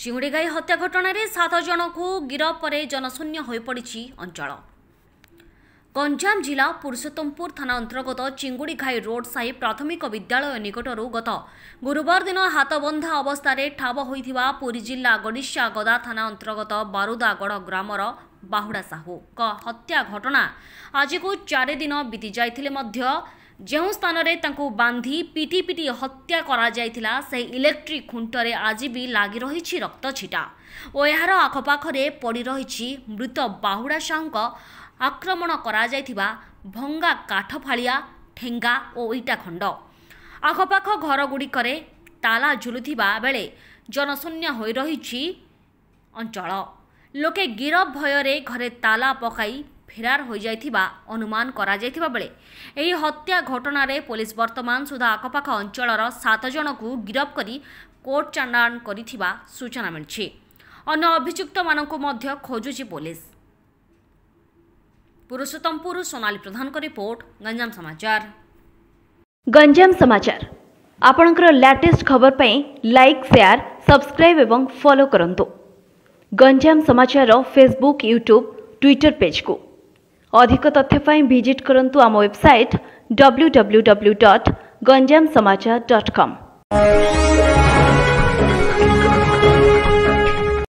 ସିଙ୍ଗୁଡ଼ି ହତ୍ୟା ଘଟଣାରେ ସାତ ଜଣଙ୍କୁ ଗିରଫ ପରେ ଜନଶୂନ୍ୟ ହୋଇପଡ଼ିଛି ଅଞ୍ଚଳ ଗଞ୍ଜାମ ଜିଲ୍ଲା ପୁରୁଷୋତ୍ତମପୁର ଥାନା ଅନ୍ତର୍ଗତ ଚିଙ୍ଗୁଡ଼ିଘାଇ ରୋଡ୍ ସାହି ପ୍ରାଥମିକ ବିଦ୍ୟାଳୟ ନିକଟରୁ ଗତ ଗୁରୁବାର ଦିନ ହାତବନ୍ଧା ଅବସ୍ଥାରେ ଠାବ ହୋଇଥିବା ପୁରୀ ଜିଲ୍ଲା ଗଡ଼ିଶା ଗଦା ଥାନା ଅନ୍ତର୍ଗତ ବାରୁଦାଗଡ଼ ଗ୍ରାମର ବାହୁଡ଼ା ସାହୁଙ୍କ ହତ୍ୟା ଘଟଣା ଆଜିକୁ ଚାରିଦିନ ବିତି ଯାଇଥିଲେ ମଧ୍ୟ ଯେଉଁ ସ୍ଥାନରେ ତାଙ୍କୁ ବାନ୍ଧି ପିଟି ପିଟି ହତ୍ୟା କରାଯାଇଥିଲା ସେହି ଇଲେକ୍ଟ୍ରି ଖୁଣ୍ଟରେ ଆଜି ବି ଲାଗି ରହିଛି ରକ୍ତ ଛିଟା ଓ ଏହାର ଆଖପାଖରେ ପଡ଼ି ରହିଛି ମୃତ ବାହୁଡ଼ା ସାହୁଙ୍କ ଆକ୍ରମଣ କରାଯାଇଥିବା ଭଙ୍ଗା କାଠ ଫାଳିଆ ଠେଙ୍ଗା ଓ ଇଟାଖଣ୍ଡ ଆଖପାଖ ଘରଗୁଡ଼ିକରେ ତାଲା ଝୁଲୁଥିବା ବେଳେ ଜନଶୂନ୍ୟ ହୋଇ ରହିଛି ଅଞ୍ଚଳ ଲୋକେ ଗିରଫ ଭୟରେ ଘରେ ତାଲା ପକାଇ ଫେରାର ହୋଇଯାଇଥିବା ଅନୁମାନ କରାଯାଇଥିବା ବେଳେ ଏହି ହତ୍ୟା ଘଟଣାରେ ପୋଲିସ ବର୍ତ୍ତମାନ ସୁଦ୍ଧା ଆଖପାଖ ଅଞ୍ଚଳର ସାତ ଜଣଙ୍କୁ ଗିରଫ କରି କୋର୍ଟ ଚାଲାଣ କରିଥିବା ସୂଚନା ମିଳିଛି ଅନ୍ୟ ଅଭିଯୁକ୍ତମାନଙ୍କୁ ମଧ୍ୟ ଖୋଜୁଛି ପୋଲିସ ପୁରୁଷୋତ୍ତମପୁରରୁ ସୋନାଲି ପ୍ରଧାନଙ୍କ ରିପୋର୍ଟ ଗଞ୍ଜାମ ସମାଚାର ଗଞ୍ଜାମ ସମାଚାର ଆପଣଙ୍କର ଲାଟେଷ୍ଟ ଖବର ପାଇଁ ଲାଇକ୍ ସେୟାର ସବସ୍କ୍ରାଇବ୍ ଏବଂ ଫଲୋ କରନ୍ତୁ ଗଞ୍ଜାମ ସମାଚାରର ଫେସବୁକ୍ ୟୁଟ୍ୟୁବ୍ ଟ୍ୱିଟର ପେଜ୍କୁ अधिक तथ्यपाई भिजिट करूँ आम website W W W dot Ganjam Samachar dot कम